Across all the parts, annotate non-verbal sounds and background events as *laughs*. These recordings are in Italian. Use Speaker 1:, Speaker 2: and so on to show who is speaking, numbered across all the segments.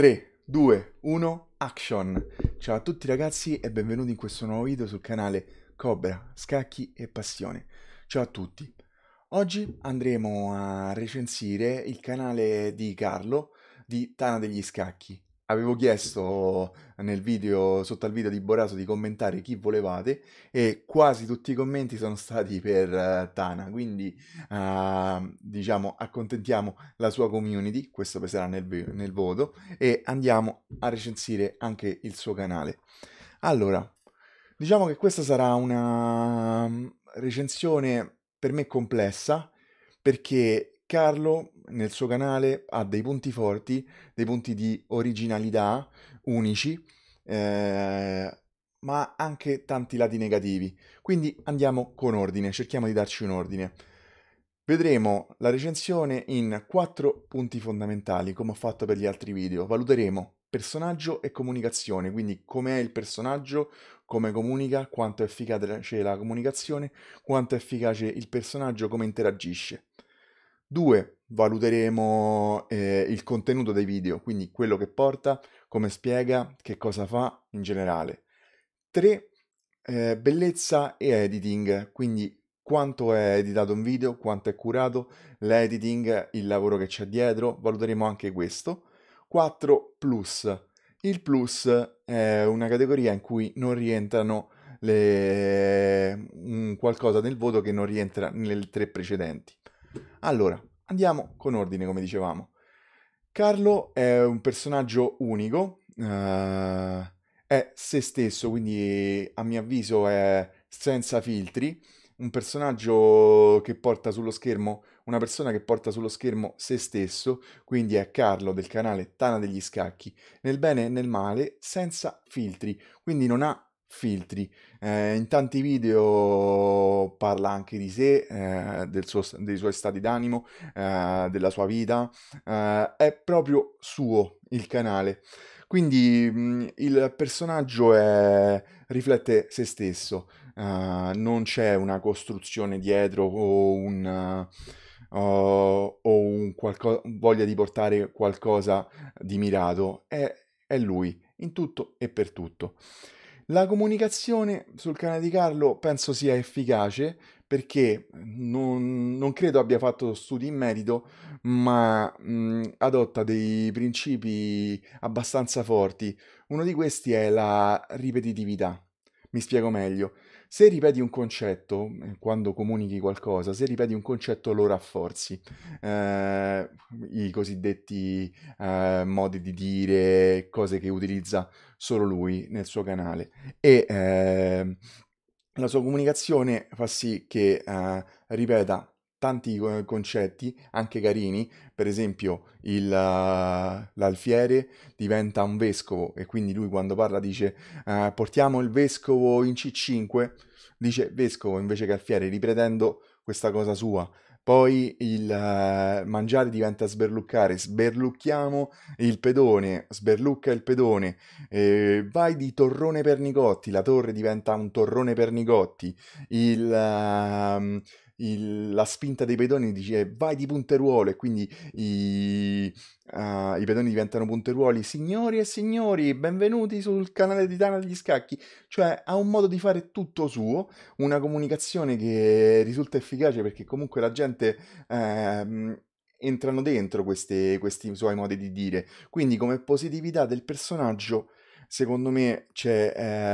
Speaker 1: 3, 2, 1, action! Ciao a tutti ragazzi e benvenuti in questo nuovo video sul canale Cobra, Scacchi e Passione. Ciao a tutti! Oggi andremo a recensire il canale di Carlo di Tana degli Scacchi avevo chiesto nel video, sotto al video di Boraso, di commentare chi volevate e quasi tutti i commenti sono stati per uh, Tana, quindi uh, diciamo accontentiamo la sua community, questo peserà nel, nel voto, e andiamo a recensire anche il suo canale. Allora, diciamo che questa sarà una mm, recensione per me complessa, perché Carlo nel suo canale ha dei punti forti, dei punti di originalità unici, eh, ma anche tanti lati negativi. Quindi andiamo con ordine, cerchiamo di darci un ordine. Vedremo la recensione in quattro punti fondamentali, come ho fatto per gli altri video. Valuteremo personaggio e comunicazione, quindi com'è il personaggio, come comunica, quanto è efficace la comunicazione, quanto è efficace il personaggio, come interagisce. 2. Valuteremo eh, il contenuto dei video, quindi quello che porta, come spiega, che cosa fa in generale. 3. Eh, bellezza e editing, quindi quanto è editato un video, quanto è curato, l'editing, il lavoro che c'è dietro, valuteremo anche questo. 4. Plus. Il plus è una categoria in cui non rientrano le... Mm, qualcosa nel voto che non rientra nelle tre precedenti. Allora, andiamo con ordine, come dicevamo. Carlo è un personaggio unico, eh, è se stesso, quindi a mio avviso è senza filtri, un personaggio che porta sullo schermo, una persona che porta sullo schermo se stesso, quindi è Carlo del canale Tana degli Scacchi, nel bene e nel male, senza filtri, quindi non ha filtri. Eh, in tanti video parla anche di sé, eh, suo, dei suoi stati d'animo, eh, della sua vita, eh, è proprio suo il canale. Quindi mh, mm, il personaggio è, riflette se stesso, eh, non c'è una costruzione dietro o un... o un qualco- voglia di portare qualcosa di mirato è, è lui in tutto e per tutto. La comunicazione sul canale di Carlo penso sia efficace perché non, non credo abbia fatto studi in merito, ma mh, mm, adotta dei principi abbastanza forti. Uno di questi è la ripetitività. Mi spiego meglio. Se ripeti un concetto, eh, quando comunichi qualcosa, se ripeti un concetto lo rafforzi. Eh, I cosiddetti eh, modi di dire, cose che utilizza solo lui nel suo canale. E eh, la sua comunicazione fa sì che eh, ripeta tanti concetti, anche carini, per esempio il, l'alfiere diventa un vescovo e quindi lui quando parla dice uh, portiamo il vescovo in C5, dice vescovo invece che alfiere, riprendendo questa cosa sua. Poi il uh, mangiare diventa sberluccare, sberlucchiamo il pedone, sberlucca il pedone, eh, vai di torrone per Nicotti, la torre diventa un torrone per Nicotti, il... Ehm, il, la spinta dei pedoni dice vai di punteruolo e quindi i, uh, i pedoni diventano punteruoli. Signori e signori, benvenuti sul canale di Tana degli Scacchi. Cioè ha un modo di fare tutto suo, una comunicazione che risulta efficace perché comunque la gente... Ehm, entrano dentro queste, questi suoi modi di dire. Quindi, come positività del personaggio, secondo me c'è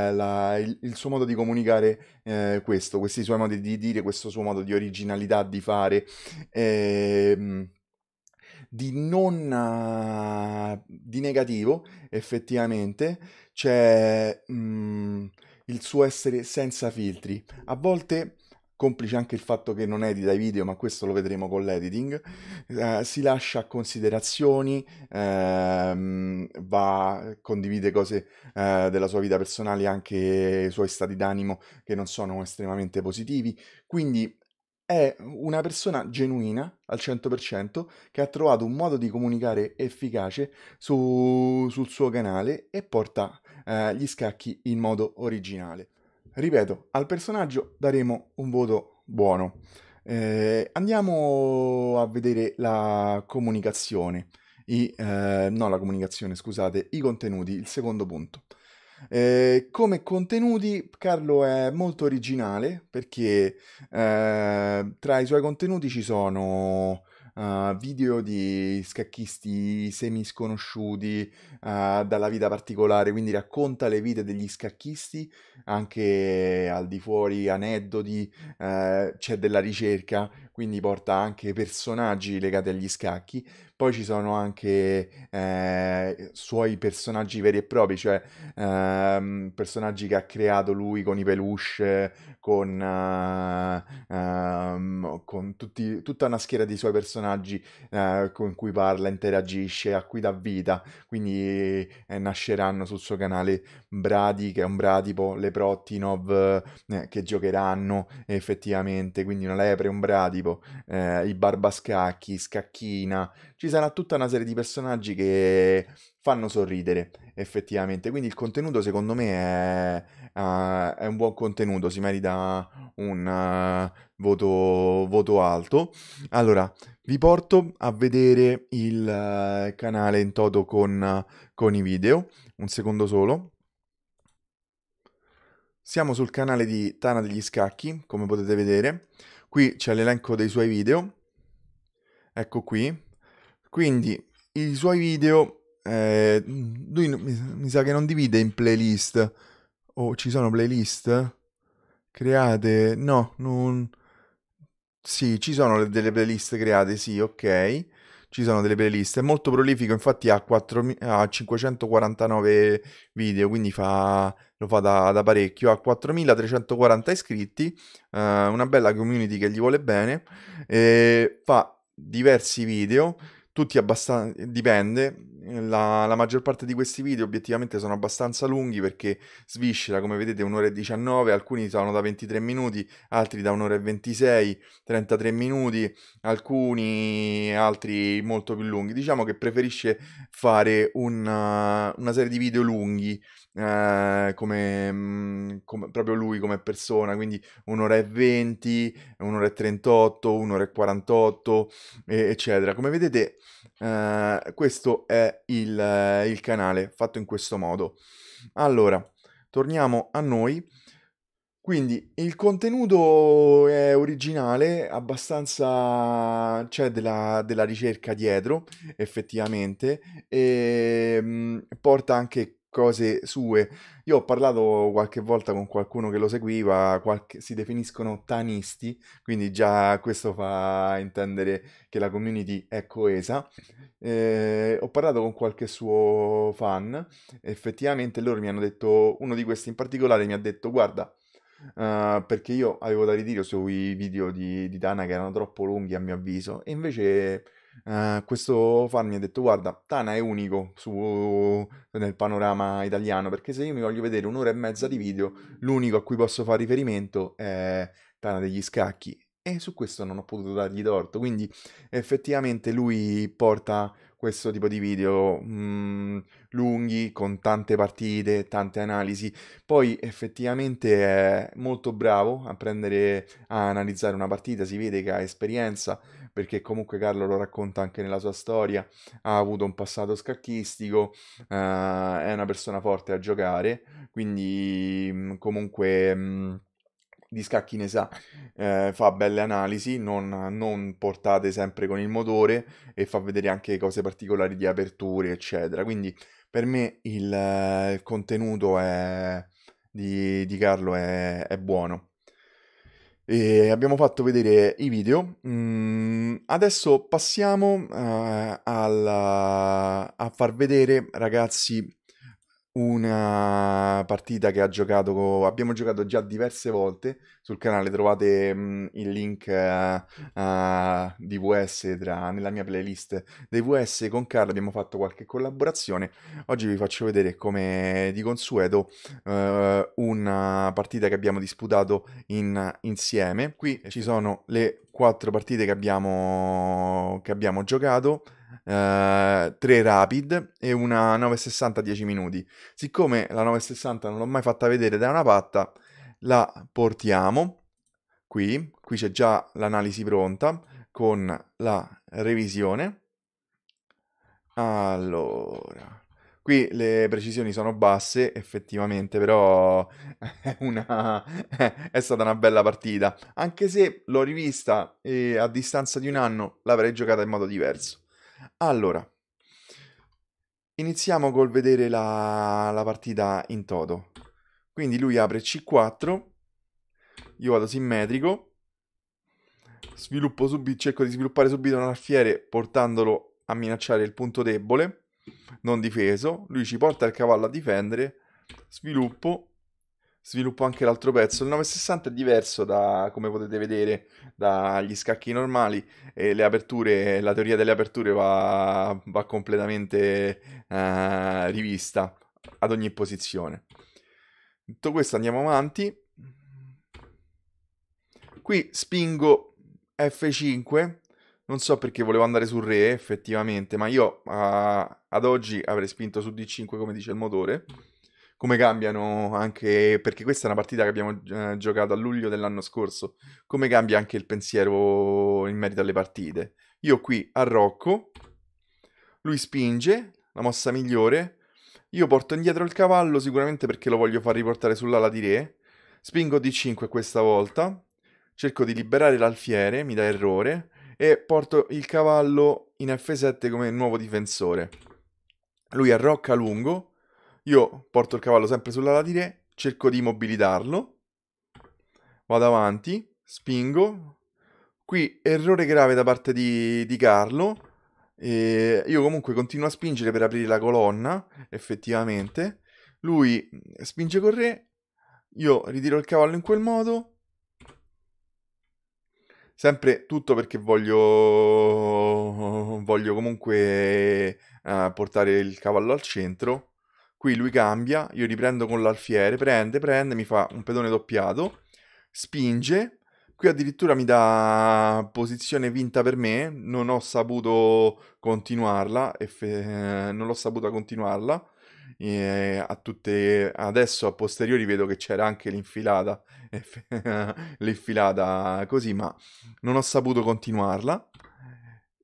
Speaker 1: eh, la, il, il, suo modo di comunicare eh, questo, questi suoi modi di dire, questo suo modo di originalità, di fare, eh, di non... Uh, di negativo, effettivamente, c'è mh, mm, il suo essere senza filtri. A volte complice anche il fatto che non edita i video, ma questo lo vedremo con l'editing, eh, si lascia considerazioni, ehm, va, condivide cose eh, della sua vita personale, anche i suoi stati d'animo che non sono estremamente positivi, quindi è una persona genuina al 100% che ha trovato un modo di comunicare efficace su, sul suo canale e porta eh, gli scacchi in modo originale ripeto, al personaggio daremo un voto buono. Eh, andiamo a vedere la comunicazione, i, eh, no la comunicazione, scusate, i contenuti, il secondo punto. Eh, come contenuti Carlo è molto originale perché eh, tra i suoi contenuti ci sono uh, video di scacchisti semi sconosciuti uh, eh, dalla vita particolare, quindi racconta le vite degli scacchisti anche al di fuori, aneddoti, uh, c'è della ricerca, quindi porta anche personaggi legati agli scacchi poi ci sono anche eh, suoi personaggi veri e propri, cioè ehm, personaggi che ha creato lui con i peluche, con, eh, ehm, con tutti, tutta una schiera di suoi personaggi eh, con cui parla, interagisce, a cui dà vita. Quindi eh, nasceranno sul suo canale Brady, che è un bradipo, Leprotinov, eh, che giocheranno effettivamente, quindi una lepre, un bradipo, eh, i barbascacchi, scacchina, ci sarà tutta una serie di personaggi che fanno sorridere effettivamente. Quindi il contenuto secondo me è, uh, è un buon contenuto, si merita un uh, voto, voto, alto. Allora, vi porto a vedere il uh, canale in toto con, con i video, un secondo solo. Siamo sul canale di Tana degli Scacchi, come potete vedere. Qui c'è l'elenco dei suoi video. Ecco qui, quindi i suoi video, eh, lui mi sa che non divide in playlist. O oh, ci sono playlist create? No, non... Sì, ci sono delle playlist create, sì, ok. Ci sono delle playlist. È molto prolifico, infatti ha, 4, ha 549 video, quindi fa, lo fa da, da, parecchio. Ha 4340 iscritti, eh, una bella community che gli vuole bene. Eh, fa diversi video tutti abbastanza... dipende, ehm, la, la, maggior parte di questi video obiettivamente sono abbastanza lunghi perché sviscera, come vedete, un'ora e 19, alcuni sono da 23 minuti, altri da un'ora e 26, 33 minuti, alcuni altri molto più lunghi. Diciamo che preferisce fare un, una serie di video lunghi eh, come, mm, come, proprio lui come persona, quindi un'ora e 20, un'ora e 38, un'ora e 48, e, eccetera. Come vedete, eh, questo è il, il canale fatto in questo modo. Allora, torniamo a noi. Quindi il contenuto è originale, abbastanza c'è della, della, ricerca dietro, effettivamente, e mh, mm, porta anche cose sue. Io ho parlato qualche volta con qualcuno che lo seguiva, qualche, si definiscono tanisti, quindi già questo fa intendere che la community è coesa. Eh, ho parlato con qualche suo fan, effettivamente loro mi hanno detto, uno di questi in particolare mi ha detto guarda, Uh, perché io avevo da ridire sui video di, di Tana che erano troppo lunghi a mio avviso e invece eh, questo fan mi ha detto guarda Tana è unico su, nel panorama italiano perché se io mi voglio vedere un'ora e mezza di video l'unico a cui posso fare riferimento è Tana degli scacchi e su questo non ho potuto dargli torto quindi effettivamente lui porta questo tipo di video mh, mm, lunghi con tante partite tante analisi poi effettivamente è molto bravo a prendere a analizzare una partita si vede che ha esperienza perché comunque Carlo lo racconta anche nella sua storia, ha avuto un passato scacchistico, uh, è una persona forte a giocare, quindi mm, comunque... Mh, mm, di scacchi ne sa, eh, fa belle analisi, non, non, portate sempre con il motore e fa vedere anche cose particolari di aperture, eccetera. Quindi per me il, il contenuto è, di, di, Carlo è, è buono e abbiamo fatto vedere i video. Mm, adesso passiamo uh, alla, a far vedere, ragazzi, una partita che ha giocato, abbiamo giocato già diverse volte sul canale, trovate mh, il link uh, eh, uh, di VS tra, nella mia playlist dei VS con Carlo, abbiamo fatto qualche collaborazione, oggi vi faccio vedere come di consueto uh, una partita che abbiamo disputato in, insieme, qui ci sono le quattro partite che abbiamo, che abbiamo giocato, 3 eh, rapid e una 960 10 minuti. Siccome la 960 non l'ho mai fatta vedere da una patta, la portiamo qui, qui c'è già l'analisi pronta con la revisione. Allora, qui le precisioni sono basse effettivamente, però è, una... è stata una bella partita, anche se l'ho rivista e a distanza di un anno l'avrei giocata in modo diverso. Allora, iniziamo col vedere la, la partita in toto. Quindi lui apre C4, io vado simmetrico, sviluppo subito, cerco di sviluppare subito un alfiere portandolo a minacciare il punto debole, non difeso, lui ci porta il cavallo a difendere, sviluppo, sviluppo anche l'altro pezzo. Il 960 è diverso da, come potete vedere, dagli scacchi normali e le aperture, la teoria delle aperture va, va completamente eh, rivista ad ogni posizione. Tutto questo andiamo avanti. Qui spingo F5, non so perché volevo andare su Re effettivamente, ma io eh, ad oggi avrei spinto su D5 come dice il motore come cambiano anche, perché questa è una partita che abbiamo eh, giocato a luglio dell'anno scorso, come cambia anche il pensiero in merito alle partite. Io qui arrocco, lui spinge, la mossa migliore, io porto indietro il cavallo sicuramente perché lo voglio far riportare sull'ala di re, spingo D5 questa volta, cerco di liberare l'alfiere, mi dà errore, e porto il cavallo in F7 come nuovo difensore. Lui arrocca lungo, io porto il cavallo sempre sulla ladire, cerco di mobilitarlo, vado avanti, spingo. Qui errore grave da parte di, di Carlo. E io comunque continuo a spingere per aprire la colonna, effettivamente. Lui spinge con re, io ritiro il cavallo in quel modo. Sempre tutto perché voglio, voglio comunque eh, portare il cavallo al centro. Qui lui cambia, io riprendo con l'alfiere, prende, prende, mi fa un pedone doppiato, spinge. Qui addirittura mi dà posizione vinta per me, non ho saputo continuarla, effe- non l'ho saputa continuarla. A tutte... adesso a posteriori vedo che c'era anche l'infilata *laughs* l'infilata così ma non ho saputo continuarla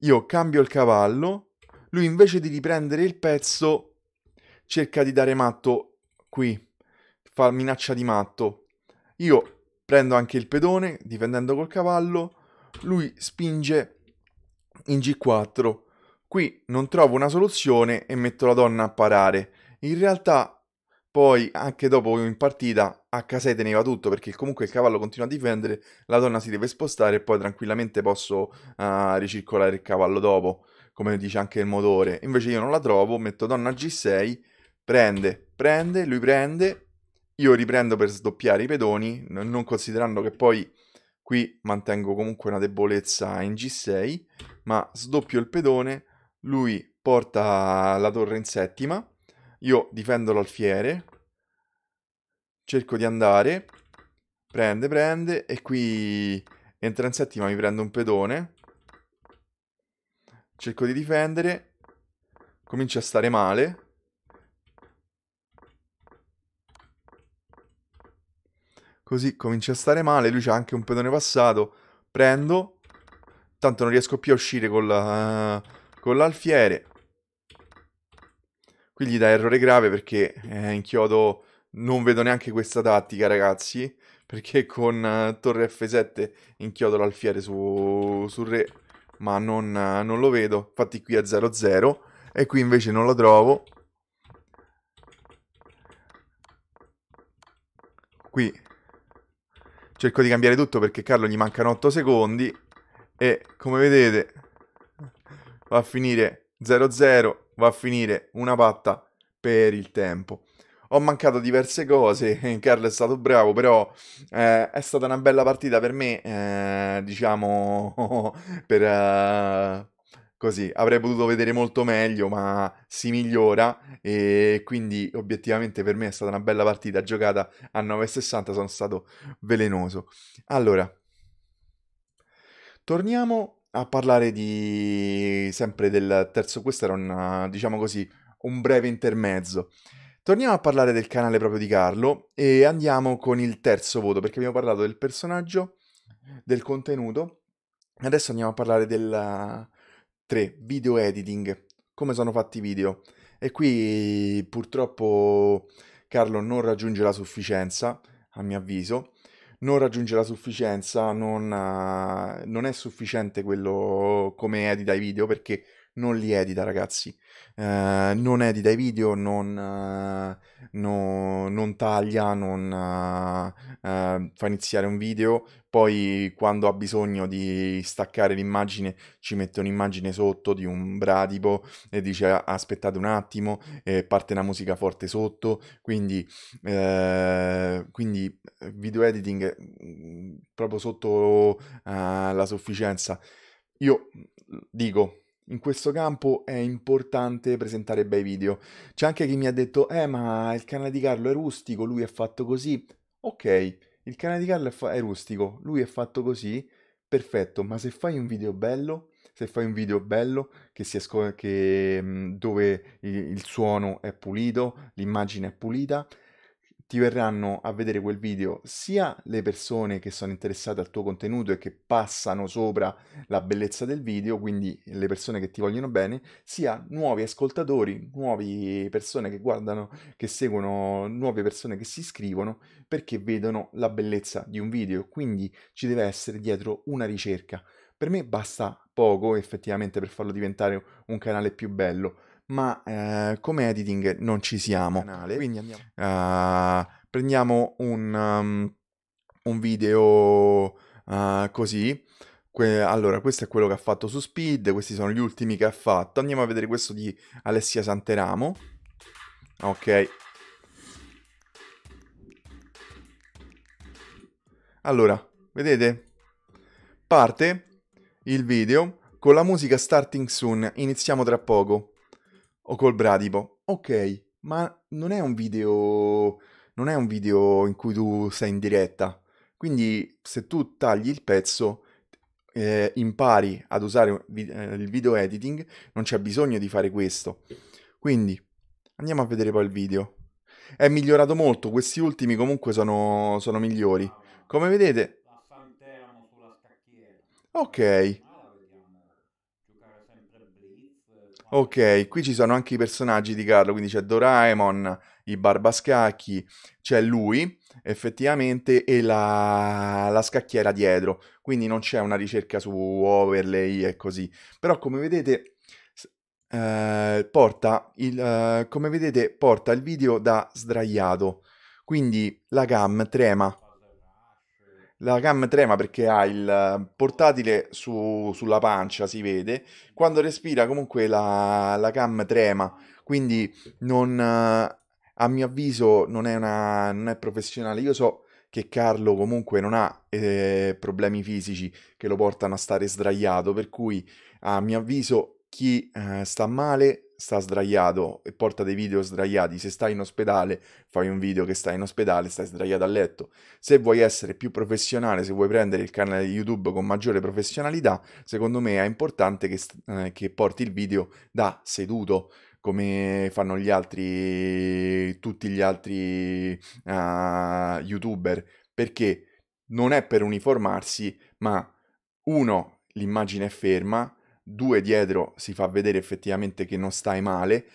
Speaker 1: io cambio il cavallo lui invece di riprendere il pezzo cerca di dare matto qui, fa minaccia di matto. Io prendo anche il pedone, difendendo col cavallo, lui spinge in G4. Qui non trovo una soluzione e metto la donna a parare. In realtà poi anche dopo in partita H6 teneva tutto perché comunque il cavallo continua a difendere, la donna si deve spostare e poi tranquillamente posso uh, ricircolare il cavallo dopo, come dice anche il motore. Invece io non la trovo, metto donna a G6 prende, prende, lui prende, io riprendo per sdoppiare i pedoni, non considerando che poi qui mantengo comunque una debolezza in G6, ma sdoppio il pedone, lui porta la torre in settima, io difendo l'alfiere, cerco di andare, prende, prende, e qui entra in settima, mi prendo un pedone, cerco di difendere, comincia a stare male, Così comincia a stare male. Lui c'ha anche un pedone passato. Prendo. Tanto non riesco più a uscire con, la, eh, con l'alfiere. Qui gli dà errore grave perché eh, in chiodo non vedo neanche questa tattica, ragazzi. Perché con uh, torre F7 inchiodo l'alfiere su, su re. Ma non, uh, non lo vedo. Infatti qui è 0-0. E qui invece non lo trovo. Qui Cerco di cambiare tutto perché Carlo gli mancano 8 secondi e come vedete va a finire 0-0, va a finire una patta per il tempo. Ho mancato diverse cose, *laughs* Carlo è stato bravo, però eh, è stata una bella partita per me, eh, diciamo, *laughs* per... Eh così avrei potuto vedere molto meglio, ma si migliora e quindi obiettivamente per me è stata una bella partita giocata a 9,60, sono stato velenoso. Allora, torniamo a parlare di sempre del terzo, questo era un diciamo così, un breve intermezzo. Torniamo a parlare del canale proprio di Carlo e andiamo con il terzo voto perché abbiamo parlato del personaggio, del contenuto. Adesso andiamo a parlare della, 3. Video editing. Come sono fatti i video? E qui purtroppo Carlo non raggiunge la sufficienza, a mio avviso. Non raggiunge la sufficienza, non, eh, non è sufficiente quello come edita i video perché non li edita, ragazzi. Eh, non edita i video, non, eh, no, non taglia, non eh, fa iniziare un video. Poi, quando ha bisogno di staccare l'immagine, ci mette un'immagine sotto di un bradipo e dice aspettate un attimo, e parte una musica forte sotto. Quindi, eh, quindi eh, video editing mm, proprio sotto eh, la sufficienza. Io mm, dico, in questo campo è importante presentare bei video. C'è anche chi mi ha detto, eh ma il canale di Carlo è rustico, lui è fatto così. Ok, il canale di Carlo è, fa- è rustico, lui è fatto così, perfetto, ma se fai un video bello, se fai un video bello che si esco- che, dove il, il suono è pulito, l'immagine è pulita, ti verranno a vedere quel video sia le persone che sono interessate al tuo contenuto e che passano sopra la bellezza del video, quindi le persone che ti vogliono bene, sia nuovi ascoltatori, nuove persone che guardano, che seguono, nuove persone che si iscrivono perché vedono la bellezza di un video, quindi ci deve essere dietro una ricerca. Per me basta poco effettivamente per farlo diventare un canale più bello ma eh, come editing non ci siamo. Quindi andiamo. Uh, prendiamo un, um, un video uh, così. Que- allora, questo è quello che ha fatto su Speed, questi sono gli ultimi che ha fatto. Andiamo a vedere questo di Alessia Santeramo. Ok. Allora, vedete? Parte il video con la musica starting soon, iniziamo tra poco o col bradipo. Ok, ma non è un video, non è un video in cui tu sei in diretta. Quindi se tu tagli il pezzo, eh, impari ad usare eh, il video editing, non c'è bisogno di fare questo. Quindi andiamo a vedere poi il video. È migliorato molto, questi ultimi comunque sono, sono migliori. Come vedete... Ok, Ok, qui ci sono anche i personaggi di Carlo, quindi c'è Doraemon, i Barbascacchi, c'è lui effettivamente e la, la scacchiera dietro, quindi non c'è una ricerca su overlay e così. Però come vedete eh, porta, il, eh, come vedete, porta il video da sdraiato, quindi la cam trema. La cam trema perché ha il portatile su, sulla pancia, si vede. Quando respira comunque la, la cam trema, quindi non, a mio avviso non è, una, non è professionale. Io so che Carlo comunque non ha eh, problemi fisici che lo portano a stare sdraiato, per cui a mio avviso chi eh, sta male sta sdraiato e porta dei video sdraiati, se stai in ospedale fai un video che stai in ospedale, stai sdraiato a letto. Se vuoi essere più professionale, se vuoi prendere il canale di YouTube con maggiore professionalità, secondo me è importante che, eh, che porti il video da seduto come fanno gli altri, tutti gli altri uh, youtuber, perché non è per uniformarsi, ma uno, l'immagine è ferma, due dietro si fa vedere effettivamente che non stai male,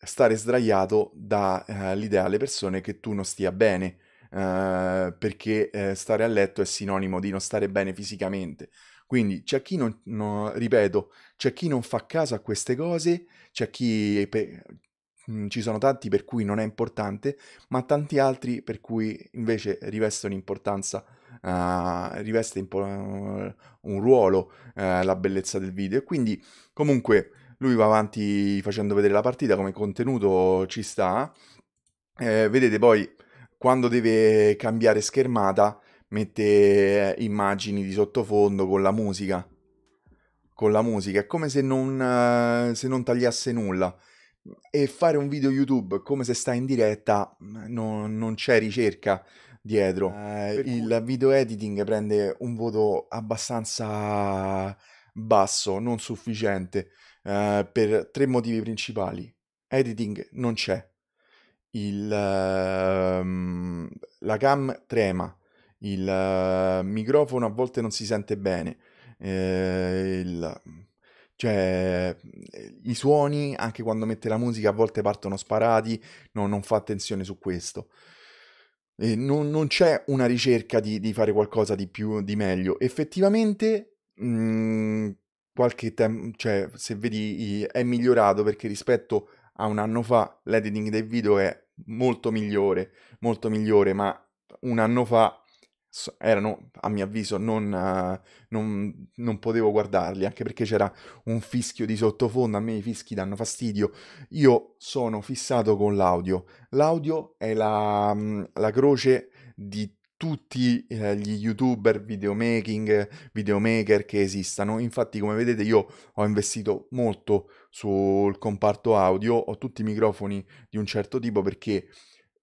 Speaker 1: stare sdraiato dà eh, l'idea alle persone che tu non stia bene, eh, perché eh, stare a letto è sinonimo di non stare bene fisicamente. Quindi c'è chi non, no, ripeto, c'è chi non fa caso a queste cose, c'è chi pe- mm, ci sono tanti per cui non è importante, ma tanti altri per cui invece rivestono importanza uh, riveste un, un ruolo uh, la bellezza del video e quindi comunque lui va avanti facendo vedere la partita come contenuto ci sta eh, vedete poi quando deve cambiare schermata mette eh, immagini di sottofondo con la musica con la musica è come se non, eh, se non tagliasse nulla e fare un video YouTube come se sta in diretta mm, non, non c'è ricerca dietro. Eh, il cui... video editing prende un voto abbastanza basso, non sufficiente, eh, per tre motivi principali. Editing non c'è, il, uh, la cam trema, il uh, microfono a volte non si sente bene, eh, il, cioè, i suoni anche quando mette la musica a volte partono sparati, no, non fa attenzione su questo. Eh, non, non, c'è una ricerca di, di, fare qualcosa di più, di meglio. Effettivamente, mh, mm, qualche tempo, cioè, se vedi, è migliorato perché rispetto a un anno fa l'editing del video è molto migliore, molto migliore, ma un anno fa erano, a mio avviso, non, uh, non, non, potevo guardarli, anche perché c'era un fischio di sottofondo, a me i fischi danno fastidio. Io sono fissato con l'audio. L'audio è la, mm, la croce di tutti eh, gli youtuber, videomaking, videomaker che esistano. Infatti, come vedete, io ho investito molto sul comparto audio, ho tutti i microfoni di un certo tipo perché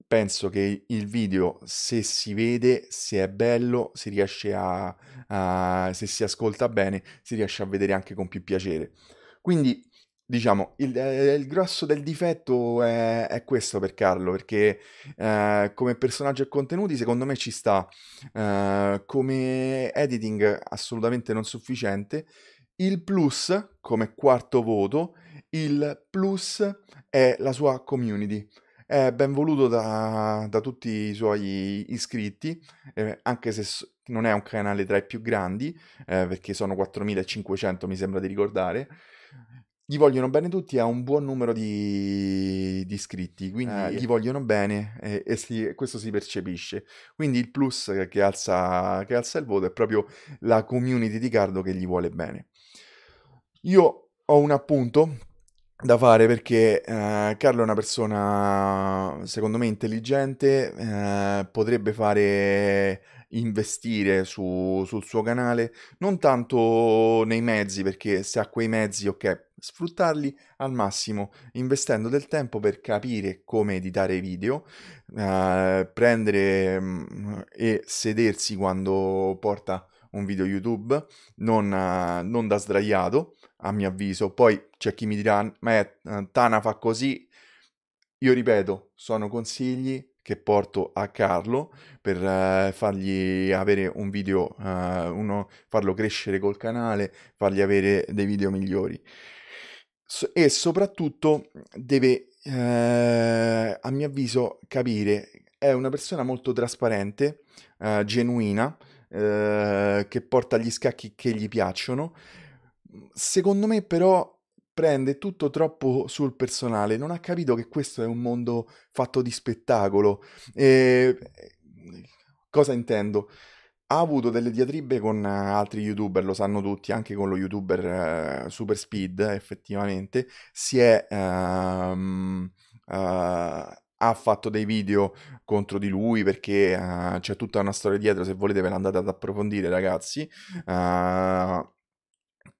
Speaker 1: penso che il video, se si vede, se è bello, si riesce a, a, se si ascolta bene, si riesce a vedere anche con più piacere. Quindi, diciamo, il, eh, il grosso del difetto è, è, questo per Carlo, perché eh, come personaggio e contenuti secondo me ci sta, eh, come editing assolutamente non sufficiente, il plus come quarto voto, il plus è la sua community è benvoluto da, da tutti i suoi iscritti, eh, anche se non è un canale tra i più grandi, eh, perché sono 4500 mi sembra di ricordare. Gli vogliono bene tutti, ha un buon numero di, di iscritti, quindi eh, gli vogliono bene e, e si, questo si percepisce. Quindi il plus che alza, che alza il voto è proprio la community di Cardo che gli vuole bene. Io ho un appunto da fare perché eh, Carlo è una persona, secondo me, intelligente, eh, potrebbe fare investire su, sul suo canale, non tanto nei mezzi, perché se ha quei mezzi, ok, sfruttarli al massimo, investendo del tempo per capire come editare video, eh, prendere mh, mm, e sedersi quando porta un video YouTube, non, uh, non da sdraiato, a mio avviso. Poi c'è chi mi dirà, ma è, eh, Tana fa così. Io ripeto, sono consigli che porto a Carlo per uh, fargli avere un video, uh, uno, farlo crescere col canale, fargli avere dei video migliori. So- e soprattutto deve, uh, a mio avviso, capire, è una persona molto trasparente, genuina, eh, che porta gli scacchi che gli piacciono. Secondo me però prende tutto troppo sul personale, non ha capito che questo è un mondo fatto di spettacolo. E... Eh, cosa intendo? Ha avuto delle diatribe con altri youtuber, lo sanno tutti, anche con lo youtuber uh, Super Speed, effettivamente, si è... Um, uh, ha fatto dei video contro di lui perché uh, c'è tutta una storia dietro, se volete ve la andate ad approfondire ragazzi. Uh,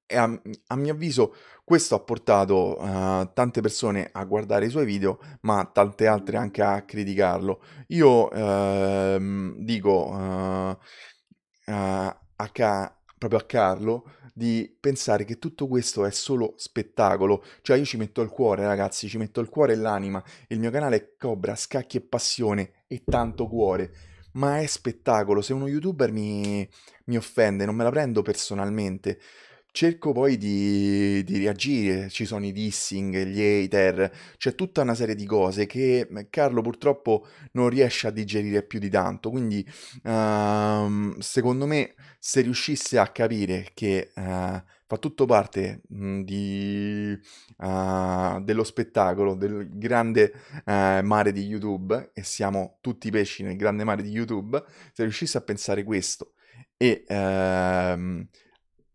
Speaker 1: e a, a, mio avviso questo ha portato uh, tante persone a guardare i suoi video, ma tante altre anche a criticarlo. Io ehm, dico... Uh, a, proprio a Carlo di pensare che tutto questo è solo spettacolo, cioè io ci metto il cuore ragazzi, ci metto il cuore e l'anima, il mio canale è Cobra, Scacchi e Passione e tanto cuore, ma è spettacolo, se uno youtuber mi, mi offende non me la prendo personalmente, Cerco poi di, di, reagire, ci sono i dissing, gli hater, c'è tutta una serie di cose che mm, Carlo purtroppo non riesce a digerire più di tanto, quindi uh, secondo me se riuscisse a capire che uh, fa tutto parte mh, mm, di, uh, dello spettacolo, del grande eh, mare di YouTube, e siamo tutti pesci nel grande mare di YouTube, se riuscisse a pensare questo e... Uh,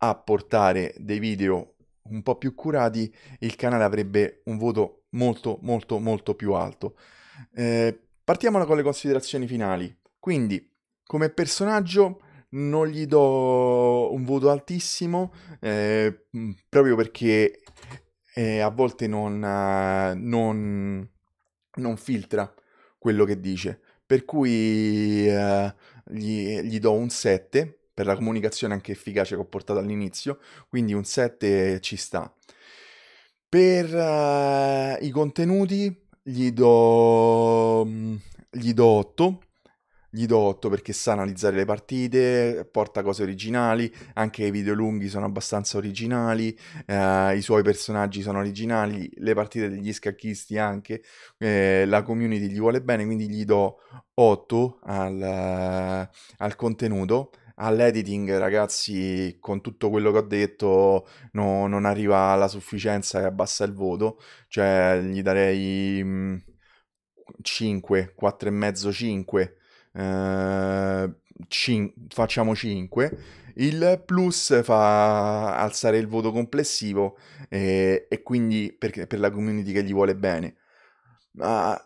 Speaker 1: a portare dei video un po' più curati, il canale avrebbe un voto molto molto molto più alto. Eh, partiamo con le considerazioni finali. Quindi, come personaggio non gli do un voto altissimo, eh, mm, proprio perché eh, a volte non, eh, non, non, filtra quello che dice. Per cui eh, gli, gli do un 7, per la comunicazione anche efficace che ho portato all'inizio, quindi un 7 ci sta. Per uh, i contenuti gli do, mm, gli do 8, gli do 8 perché sa analizzare le partite, porta cose originali, anche i video lunghi sono abbastanza originali, eh, i suoi personaggi sono originali, le partite degli scacchisti anche, eh, la community gli vuole bene, quindi gli do 8 al, al contenuto, all'editing, ragazzi, con tutto quello che ho detto, no, non arriva alla sufficienza e abbassa il voto. Cioè, gli darei mh, 5, 4,5, 5. Eh, cin- facciamo 5. Il plus fa alzare il voto complessivo e, e quindi per, per, la community che gli vuole bene. Ma,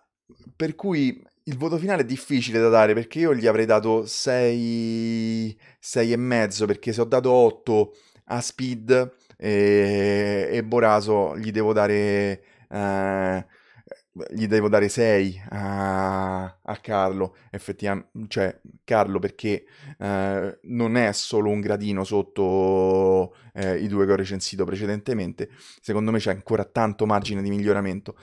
Speaker 1: per cui il voto finale è difficile da dare perché io gli avrei dato 6, 6 e mezzo perché se ho dato 8 a Speed e, e Boraso gli devo dare... Eh, gli devo dare 6 a, a, Carlo, effettivamente, cioè Carlo perché eh, non è solo un gradino sotto eh, i due che ho recensito precedentemente, secondo me c'è ancora tanto margine di miglioramento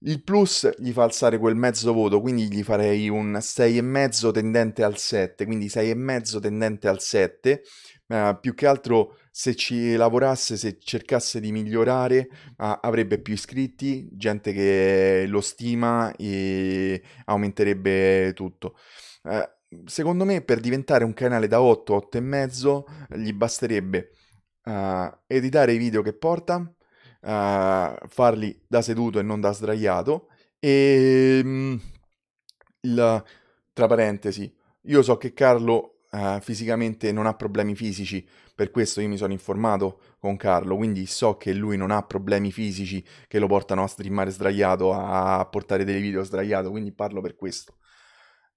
Speaker 1: il plus gli fa alzare quel mezzo voto, quindi gli farei un 6,5 tendente al 7, quindi 6,5 tendente al 7. Uh, più che altro se ci lavorasse, se cercasse di migliorare, uh, avrebbe più iscritti, gente che lo stima e aumenterebbe tutto. Uh, secondo me per diventare un canale da 8, 8,5 gli basterebbe ah, editare i video che porta, farli da seduto e non da sdraiato. E ehm, mh, il, tra parentesi, io so che Carlo Uh, fisicamente non ha problemi fisici, per questo io mi sono informato con Carlo, quindi so che lui non ha problemi fisici che lo portano a streamare sdraiato, a portare dei video sdraiato, quindi parlo per questo.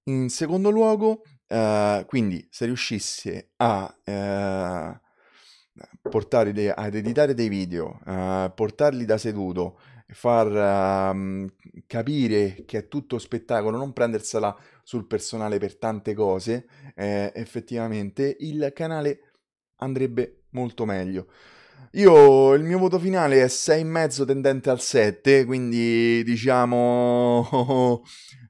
Speaker 1: In secondo luogo, uh, quindi se riuscisse a uh, portare dei, ad editare dei video, uh, portarli da seduto, far uh, capire che è tutto spettacolo, non prendersela sul personale per tante cose, eh, effettivamente il canale andrebbe molto meglio. Io il mio voto finale è 6,5 tendente al 7, quindi diciamo *laughs*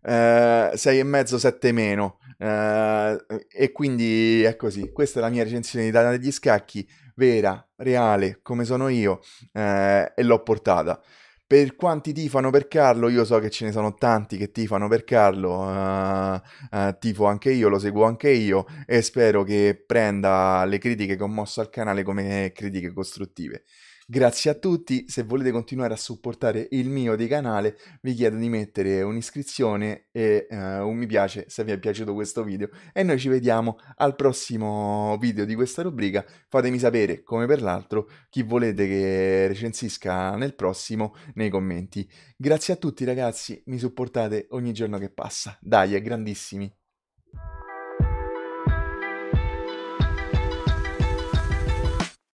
Speaker 1: eh, 6,5 7 meno. Eh, e quindi è così. Questa è la mia recensione di Data degli Scacchi vera, reale, come sono io, eh, e l'ho portata. Per quanti tifano per Carlo, io so che ce ne sono tanti che tifano per Carlo, uh, uh, tifo anche io, lo seguo anche io e spero che prenda le critiche che ho mosso al canale come critiche costruttive. Grazie a tutti, se volete continuare a supportare il mio di canale vi chiedo di mettere un'iscrizione e uh, un mi piace se vi è piaciuto questo video e noi ci vediamo al prossimo video di questa rubrica, fatemi sapere come per l'altro chi volete che recensisca nel prossimo nei commenti. Grazie a tutti ragazzi, mi supportate ogni giorno che passa, dai, è grandissimi!